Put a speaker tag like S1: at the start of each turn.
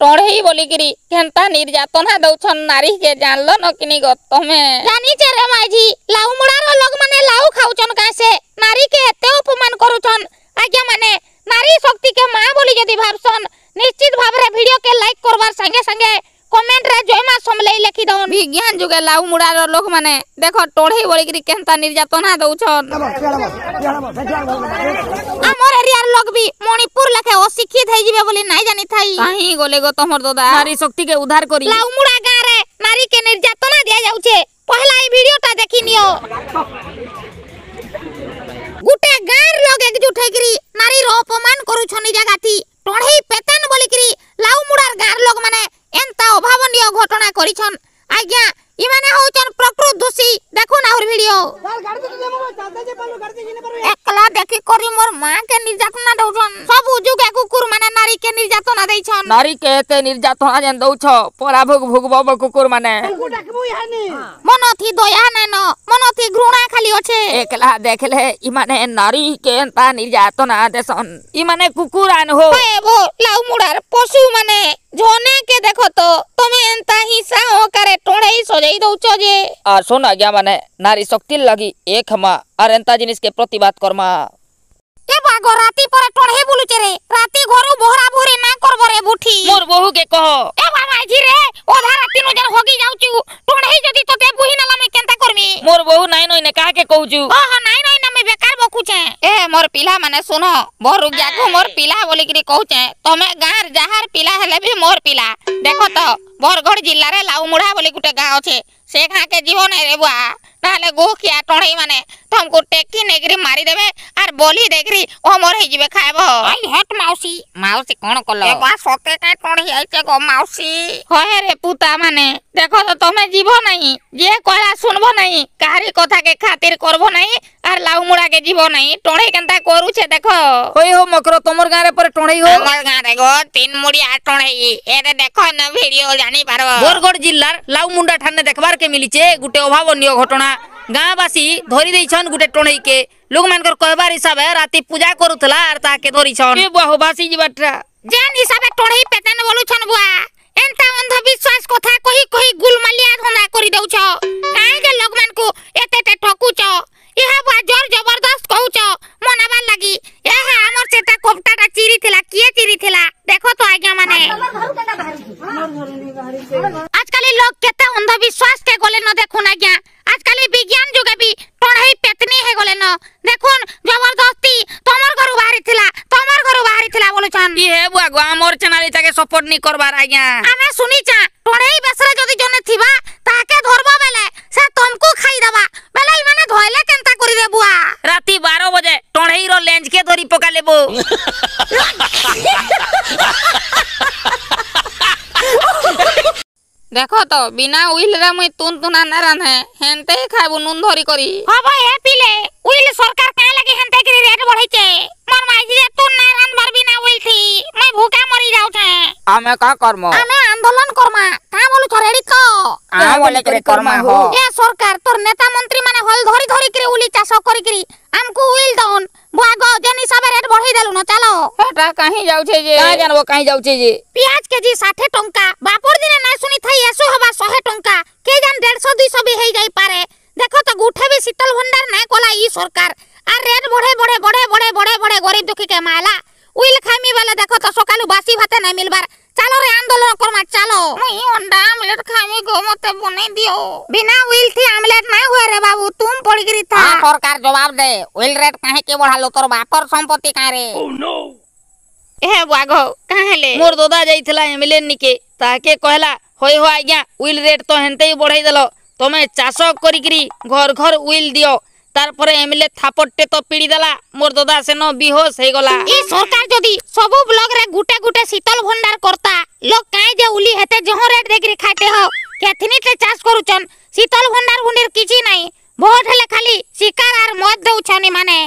S1: টড়েই বলিকি কেনতা নির্যাতনা দৌছন নারী কে জানল নকিনি গো তুমি জানিছে রে মাইজি লাউ মুড়ার লোক মানে লাউ খাউছন কাছে নারী কে এতে অপমান করুছন আজ্ঞা মানে নারী শক্তি কে মা বলি যদি ভাবছন নিশ্চিত ভাবে ভিডিও কে লাইক করবার সঙ্গে সঙ্গে কমেন্ট কমেন্টরে জয়মা সমলেই লেখি দউন বিজ্ঞান যুগে লাউ মুড়ার লোক মানে দেখো টড়েই কি কেনতা নির্যাতনা দউছন আমার এরিয়ার লোক বি মণিপুর লেখে অশিক্ষিত হই যাবে বলি নাই জানি থাই কাহি গলে গো তোমার দাদা নারী শক্তি কে উদ্ধার করি লাউ মুড়া নারী কে নির্যাতনা দিয়া যাচ্ছে পহলা এই ভিডিওটা দেখি নিও গুটে গাঁর লোক একজুট হইকরি নারীর অপমান করুছনি জায়গাতি টড়েই পেতান বলি কি লাউ মুড়ার গাঁর লোক মানে তা অভাবনীয় ঘটনা করিছন আজ্ঞা ইমানে হউছন প্রকৃত দোষী দেখুন আহর ভিডিও একলা দেখি করি মোর মা কে নির্যাতনা দউছন সব যুগে কুকুর মানে নারী কে নির্যাতনা দেইছন নারী কে এতে নির্যাতনা যেন দউছ পরাভোগ ভুগব কুকুর মানে মনথি দয়া নেন মনথি ঘৃণা খালি আছে একলা দেখলে ইমানে নারী কে তা নির্যাতনা দেছন ইমানে কুকুর আন হো লাউ মুড়ার পশু মানে জনে દેખો તો તમે અંતા હિસા હો કરે ટોણે સોજઈ દઉં છો જે આ સોના ગયા મને નારી શક્તિ લાગી એક માં આ રેંતા જીનિસ કે પ્રતિવાદ કરમા એ બાગો રાતી પર ટોળે બોલુચે રે રાતી ઘરુ બોહરા ભોરે ના કરબો રે બુઠી મોર બહુ કે કહો એ બામાજી રે ઓધા રાતી નો જન હોગી જાઉચુ ટોળે જદી તો તે બુહી ના લામે કેંતા કરમી મોર બહુ નાઈ નોઈ ને કાકે કહુચુ હા মোর পিলা মানে শুন মোর রুগিয়াকু মোর পিলা বলিকি কৌচে তুমি গাঁর যাহার পিলা হলে বি মোর পিলা দেখ তো বরগড় জেলার লাউমুড়া বলে গোটে গাঁ অছে সে গাঁকে যাব নাই রে বুয়া নাহলে গোখিয়া টণেই মানে তোমাকে টেকি নেই মারি দেবে আর বলি দেখি অমর হয়ে যাবে খাইব আই হেট মাউসি মাউসি কোন কল বা সতে কা টণেই আইছে গো মাউসি হয়ে রে পুতা মানে দেখো তো তুমি যাব নাই যে কলা শুনব নাই কাহারি কথাকে খাতির করব নাই हमर लाउमुडा के जीवो नै टोणै केनता करू छे देखो होय हो मकरो तमर गारे पर टोणै हो हमर गारे गो तीन मुडिया टोणै ए रे देखो न वीडियो जानी पारो बोरगढ़ जिल्ला लाउमुंडा ठाने देखबार के मिलिचे गुटे अभावनीय घटना गांववासी धरि दैछन गुटे टोणै के लोग मानकर कहबार हिसाब है राती पूजा करूतला आर ताके धरिछन ए बहुवासी जीवटा जान हिसाब है टोणै पेतन बोलू छन बुआ एंता अंधविश्वास कथा कोही कोही गुलमलिया धना करी देउछो ହେଇଗଲେ ନ ଦେଖୁନ୍ ଜବରଦସ୍ତି ତମର ଘରୁ ବାହାରିଥିଲା ତମର ଘରୁ ବାହାରିଥିଲା ବୋଲୁଛନ୍ ଇଏ ବୁଆଗୁ ଆମର ଚ୍ୟାନେଲ ତାକେ ସପୋର୍ଟ ନି କରବାର ଆଜ୍ଞା ଆମେ ଶୁନିଛା ଟଣେଇ ବେଶରେ ଯଦି ଜନେ ଥିବା ତାକେ ଧରବ ବେଲେ ସେ ତମକୁ ଖାଇ ଦବା ବେଲେ ଇମାନେ ଧଇଲେ କେନ୍ତା କରି ଦେ ବୁଆ ରାତି 12 ବଜେ ଟଣେଇର ଲେଞ୍ଜ କେ ଧରି ପକାଲେ ବୋ দেখো তো বিনা উইল রে মুই তুন তুনা না রান্ধে হেনতে খাইবো নুন ধরি করি হব হ্যাঁ এ পিলে উইল সরকার কা লাগি হেনতে কি রেট বড়াইছে মোর মাইজি রে তুন না রান বার বিনা উইল থি মই ভুকা মরি যাওছে আমে কা করম আমে আন্দোলন করমা কা বলু ছরেড়ি ক আ বলে করে করমা হো এ সরকার তোর নেতা মন্ত্রী মানে হল ধরি ধরি করে উলি চাষ করি করি আমকু উইল দন বুয়া গো জেনি হিসাবে রেট বড়াই দেলু না চালো এটা কাহি যাওছে যে কা জানবো কাহি যাওছে যে পেঁয়াজ কেজি 60 টাকা বাপুর গরিব দুঃখী কে মালা উইল খাইমি বেলে দেখো তো সকালু বাসি ভাতে নাই মিলবার চালো রে আন্দোলন করমা চালো মুই অন্ডা আমলেট খাইমি গো মতে বনাই দিও বিনা উইল থি আমলেট না হয়ে রে বাবু তুম পড়ি গরি থা সরকার জবাব দে উইল রেট কাহে কে বড়ালো তোর বাপর সম্পত্তি কাহে রে ও নো এ বাগ কাহেলে মোর দদা যাইছিলা এমএলএ নিকে তাকে কহলা হই হো আজ্ঞা উইল রেট তো হেনতেই বড়াই দেলো তুমি চাষ করিকি ঘর ঘর উইল দিও তারপরে এমএলএ থাপটটে তো পিড়ি দেলা মোর দাদা সেন বিহোশ হয়ে গলা ই সরকার যদি সবু ব্লক রে গুটে গুটে শীতল ভণ্ডার করতা লোক কাই যে উলি হেতে জহ রেট দেখি খাইতে হ কেথিনিতে চাষ করুচন শীতল ভণ্ডার গুন্ডির কিছু নাই ভোট হলে খালি শিকার আর মদ দৌছনি মানে